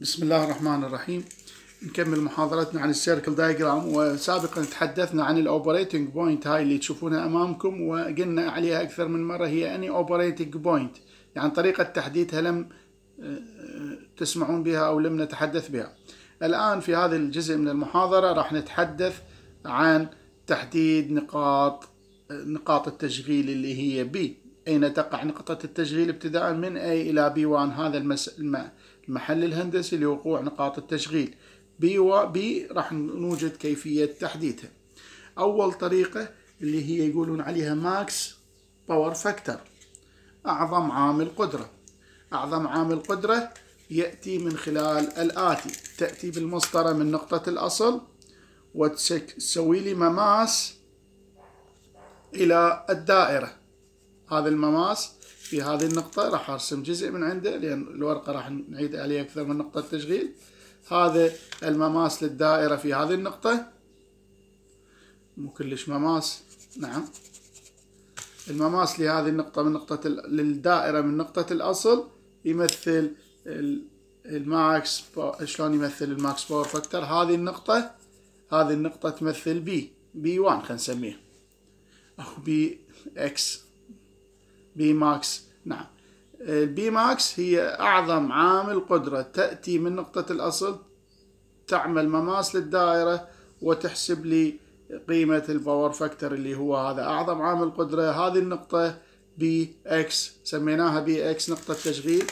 بسم الله الرحمن الرحيم نكمل محاضرتنا عن السيركل دايجرام وسابقا تحدثنا عن الاوبريتنج بوينت هاي اللي تشوفونها امامكم وقلنا عليها اكثر من مره هي اني اوبريتنج بوينت يعني طريقه تحديدها لم آه، تسمعون بها او لم نتحدث بها الان في هذا الجزء من المحاضره راح نتحدث عن تحديد نقاط آه، نقاط التشغيل اللي هي بي أين تقع نقطة التشغيل ابتداء من A إلى B1 هذا المس... المحل الهندسي لوقوع نقاط التشغيل B و B راح نوجد كيفية تحديدها أول طريقة اللي هي يقولون عليها ماكس باور فاكتور أعظم عامل قدرة أعظم عامل قدرة يأتي من خلال الآتي تأتي بالمسطرة من نقطة الأصل وتسوي لي مماس إلى الدائرة هذا المماس في هذه النقطة راح أرسم جزء من عنده لأن الورقة راح نعيد عليه أكثر من نقطة تشغيل هذا المماس للدائرة في هذه النقطة مو كلش مماس نعم المماس لهذه النقطة من نقطة للدائرة من نقطة الأصل يمثل الماكس شلون يمثل الماكس باور فاكتور هذه النقطة هذه النقطة تمثل بي بي 1 خلينا نسميه أو بي إكس بي ماكس نعم البي ماكس هي أعظم عامل قدرة تأتي من نقطة الأصل تعمل مماس للدائرة وتحسب لي قيمة الباور فاكتور اللي هو هذا أعظم عامل قدرة هذه النقطة بي اكس سميناها بي اكس نقطة تشغيل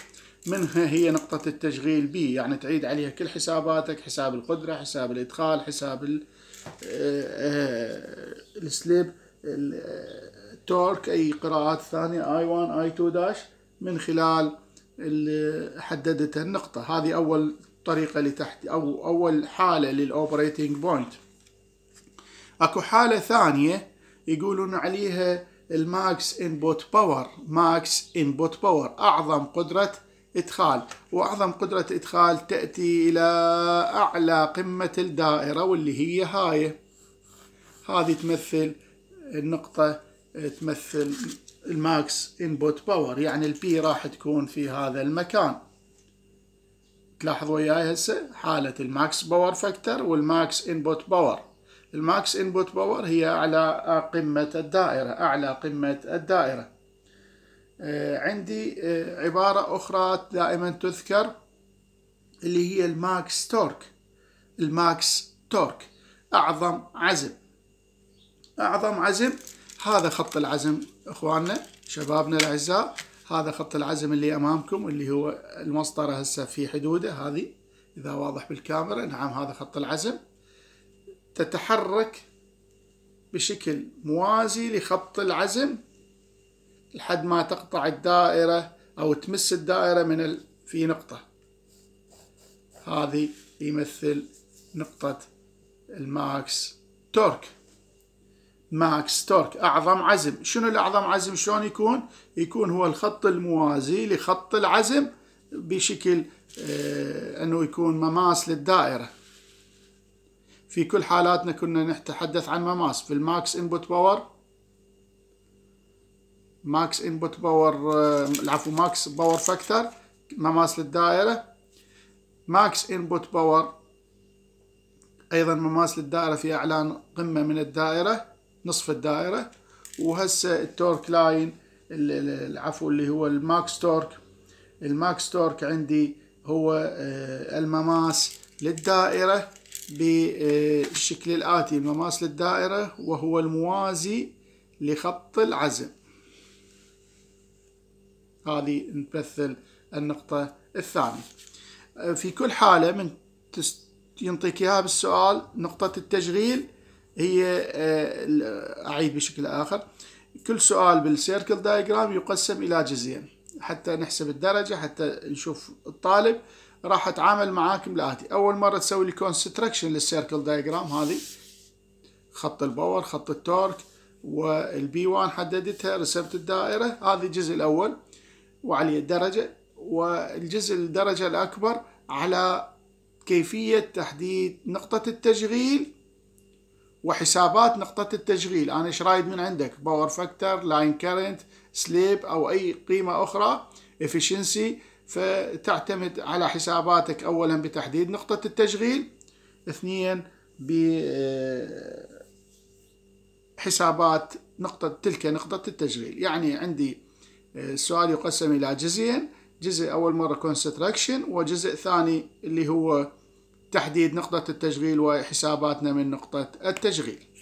منها هي نقطة التشغيل بي يعني تعيد عليها كل حساباتك حساب القدرة حساب الإدخال حساب آه، آه، السليب آه، التورك أي قراءات ثانية آي 1 آي 2 داش من خلال حددت النقطة هذه أول طريقة لتحت أو أول حالة للأوبريتنج بوينت أكو حالة ثانية يقولون عليها الماكس انبوت باور ماكس انبوت باور أعظم قدرة إدخال وأعظم قدرة إدخال تأتي إلى أعلى قمة الدائرة واللي هي هاي هذه تمثل النقطة تمثل الماكس انبوت باور يعني البي راح تكون في هذا المكان تلاحظ وياي هسه حالة الماكس باور فاكتر والماكس انبوت باور الماكس انبوت باور هي على قمة الدائرة أعلى قمة الدائرة آه، عندي آه، عبارة أخرى دائما تذكر اللي هي الماكس تورك الماكس تورك أعظم عزم أعظم عزم هذا خط العزم اخواننا شبابنا الاعزاء هذا خط العزم اللي امامكم اللي هو المسطره هسه في حدوده هذه اذا واضح بالكاميرا نعم هذا خط العزم تتحرك بشكل موازي لخط العزم لحد ما تقطع الدائره او تمس الدائره من ال... في نقطه هذه يمثل نقطه الماكس تورك ماك ستورك أعظم عزم شنو الأعظم عزم شلون يكون يكون هو الخط الموازي لخط العزم بشكل آه، أنه يكون مماس للدائرة في كل حالاتنا كنا نتحدث عن مماس في الماكس انبوت باور ماكس انبوت باور العفو آه، ماكس باور فاكتور مماس للدائرة ماكس انبوت باور ايضا مماس للدائرة في اعلان قمة من الدائرة نصف الدائرة وهسه التورك لاين العفو اللي هو الماكس تورك الماكس تورك عندي هو آه، المماس للدائرة آه، بالشكل الآتي المماس للدائرة وهو الموازي لخط العزم هذه نمثل النقطة الثانية آه، في كل حالة من ينطيك إياها بالسؤال نقطة التشغيل هي آه، أعيد بشكل آخر كل سؤال بالسيركل دايجرام يقسم إلى جزئين حتى نحسب الدرجة حتى نشوف الطالب راح أتعامل معاكم الآتي أول مرة تسوي الكونستركشن للسيركل دايجرام هذه خط الباور خط التورك والبي 1 حددتها رسمت الدائرة هذه الجزء الأول وعليه الدرجة والجزء الدرجة الأكبر على كيفية تحديد نقطة التشغيل وحسابات نقطة التشغيل أنا إيش رايد من عندك باور فاكتور لاين كارنت سليب أو أي قيمة أخرى efficiency فتعتمد على حساباتك أولا بتحديد نقطة التشغيل اثنين بحسابات آه، نقطة تلك نقطة التشغيل يعني عندي السؤال آه، يقسم إلى جزئين جزء أول مرة construction وجزء ثاني اللي هو تحديد نقطة التشغيل وحساباتنا من نقطة التشغيل